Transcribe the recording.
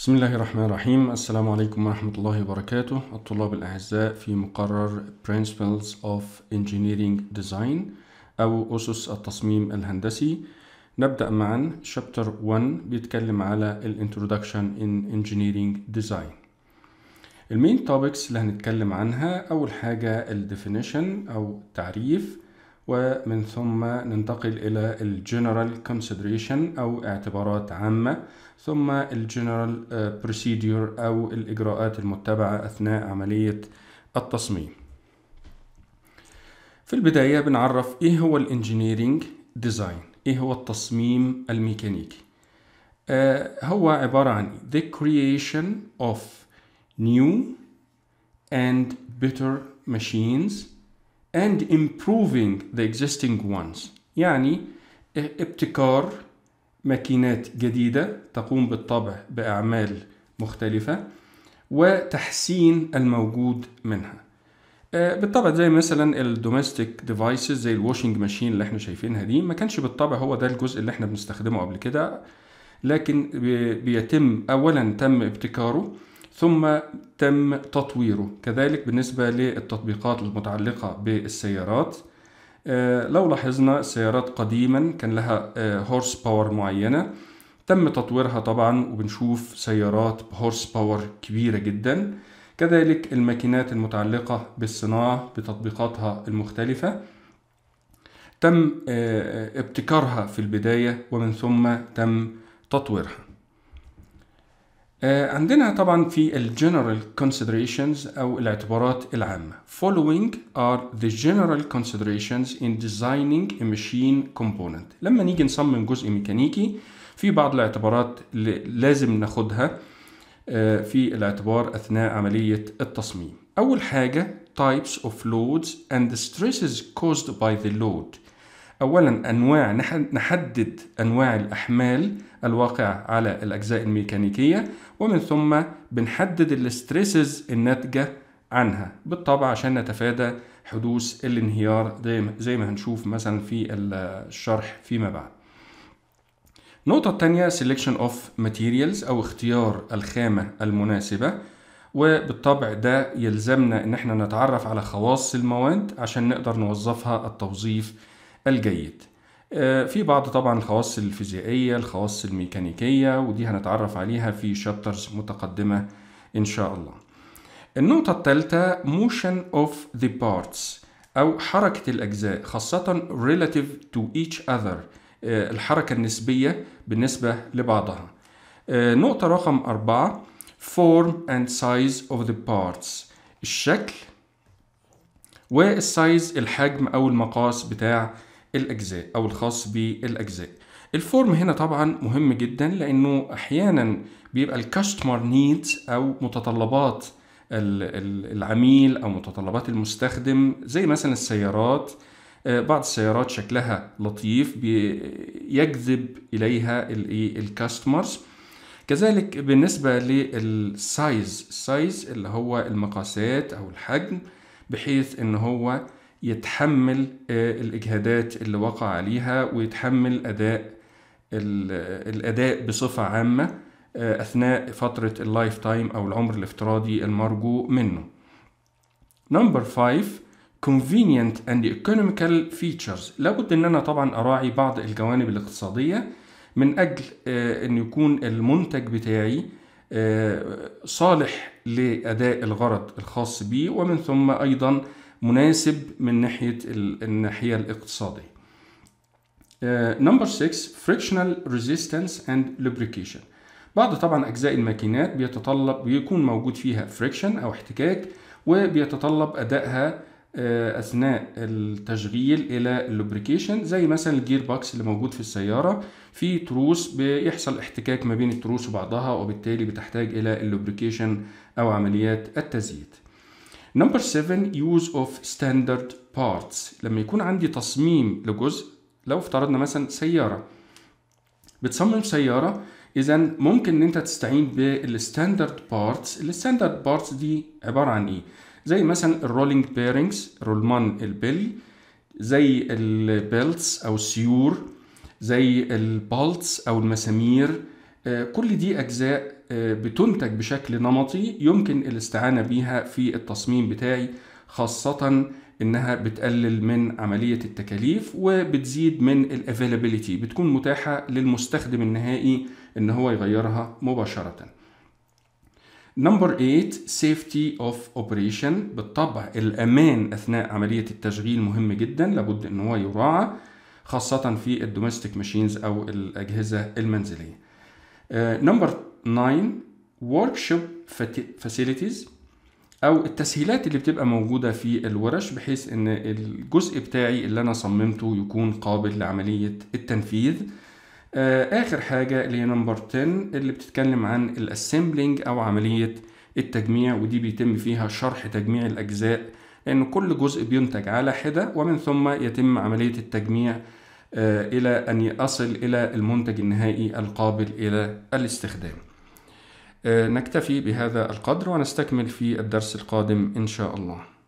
بسم الله الرحمن الرحيم السلام عليكم ورحمة الله وبركاته الطلاب الأعزاء في مقرر Principles of Engineering Design أو أسس التصميم الهندسي نبدأ معا Chapter 1 بيتكلم على ال Introduction in Engineering Design المين topics اللي هنتكلم عنها أول حاجة ال Definition أو تعريف ومن ثم ننتقل إلى الجنرال consideration أو اعتبارات عامة ثم الجنرال آه، procedure أو الإجراءات المتبعة أثناء عملية التصميم في البداية بنعرف إيه هو الإنجينيرينج ديزاين إيه هو التصميم الميكانيكي آه، هو عبارة عن the creation of new and better machines and improving the existing ones يعني ابتكار ماكينات جديدة تقوم بالطبع بأعمال مختلفة وتحسين الموجود منها آه، بالطبع زي مثلا الدوميستيك ديفايسز زي الواشنج ماشين اللي احنا شايفينها دي ما كانش بالطبع هو ده الجزء اللي احنا بنستخدمه قبل كده لكن بيتم اولا تم ابتكاره ثم تم تطويره كذلك بالنسبة للتطبيقات المتعلقة بالسيارات آه، لو لاحظنا السيارات قديما كان لها هورس آه، باور معينة تم تطويرها طبعا وبنشوف سيارات بهورس باور كبيرة جدا كذلك الماكينات المتعلقة بالصناعة بتطبيقاتها المختلفة تم آه، ابتكارها في البداية ومن ثم تم تطويرها عندنا طبعا في general considerations أو الاعتبارات العامة. Following are the general considerations in designing a machine component. لما نيجي نصمم جزء ميكانيكي في بعض الاعتبارات لازم ناخدها في الاعتبار أثناء عملية التصميم. أول حاجة types of loads and the stresses caused by the load. أولا أنواع نحدد أنواع الأحمال الواقعة على الأجزاء الميكانيكية ومن ثم بنحدد الاستريسز الناتجة عنها بالطبع عشان نتفادى حدوث الانهيار زي ما هنشوف مثلا في الشرح فيما بعد النقطة الثانية selection of materials أو اختيار الخامة المناسبة وبالطبع ده يلزمنا إن احنا نتعرف على خواص المواد عشان نقدر نوظفها التوظيف الجيد آه، في بعض طبعا الخواص الفيزيائية الخواص الميكانيكية ودي هنتعرف عليها في شابترز متقدمة إن شاء الله النقطة الثالثة motion of the parts أو حركة الأجزاء خاصة relative to each other آه، الحركة النسبية بالنسبة لبعضها آه، نقطة رقم أربعة form and size of the parts الشكل والسايز الحجم أو المقاس بتاع الاجزاء او الخاص بالاجزاء الفورم هنا طبعا مهم جدا لانه احيانا بيبقى الكاستمر نيدز او متطلبات العميل او متطلبات المستخدم زي مثلا السيارات آه، بعض السيارات شكلها لطيف بيجذب اليها الكاستمرز إيه، كذلك بالنسبه للسايز السايز اللي هو المقاسات او الحجم بحيث ان هو يتحمل آه، الإجهادات اللي وقع عليها ويتحمل أداء الأداء بصفة عامة آه، أثناء فترة اللايف تايم أو العمر الافتراضي المرجو منه. نمبر 5 convenient and economical features لابد ان انا طبعا اراعي بعض الجوانب الاقتصاديه من اجل آه، ان يكون المنتج بتاعي صالح لاداء الغرض الخاص بيه ومن ثم ايضا مناسب من ناحيه الناحيه الاقتصاديه نمبر 6 فريكشنال ريزيستنس اند لوبريكيشن بعض طبعا اجزاء الماكينات بيتطلب بيكون موجود فيها فريكشن او احتكاك وبيتطلب ادائها uh, اثناء التشغيل الى اللوبريكيشن زي مثلا الجير بوكس اللي موجود في السياره في تروس بيحصل احتكاك ما بين التروس وبعضها وبالتالي بتحتاج الى اللوبريكيشن او عمليات التزييت نمبر 7 يوز اوف ستاندرد بارتس لما يكون عندي تصميم لجزء لو افترضنا مثلا سياره بتصمم سياره اذا ممكن ان انت تستعين بالستاندرد بارتس الستاندرد بارتس دي عباره عن ايه زي مثلا الرولينج بيرنجز رولمان البل زي البيلتس او السيور زي البالتس او المسامير آه، كل دي أجزاء آه، بتنتج بشكل نمطي يمكن الاستعانة بيها في التصميم بتاعي خاصة إنها بتقلل من عملية التكاليف وبتزيد من الافيلابيليتي بتكون متاحة للمستخدم النهائي إن هو يغيرها مباشرة. نمبر 8 سيفتي اوف اوبريشن بالطبع الامان اثناء عمليه التشغيل مهم جدا لابد ان هو يراعى خاصه في الدوميستيك ماشينز او الاجهزه المنزليه نمبر 9 ورك شوب فاسيلتيز او التسهيلات اللي بتبقى موجوده في الورش بحيث ان الجزء بتاعي اللي انا صممته يكون قابل لعمليه التنفيذ آه، اخر حاجه اللي هي نمبر 10 اللي بتتكلم عن الاسمبلنج او عمليه التجميع ودي بيتم فيها شرح تجميع الاجزاء لان كل جزء بينتج على حده ومن ثم يتم عمليه التجميع آه، إلى أن أصل إلى المنتج النهائي القابل إلى الاستخدام آه، نكتفي بهذا القدر ونستكمل في الدرس القادم إن شاء الله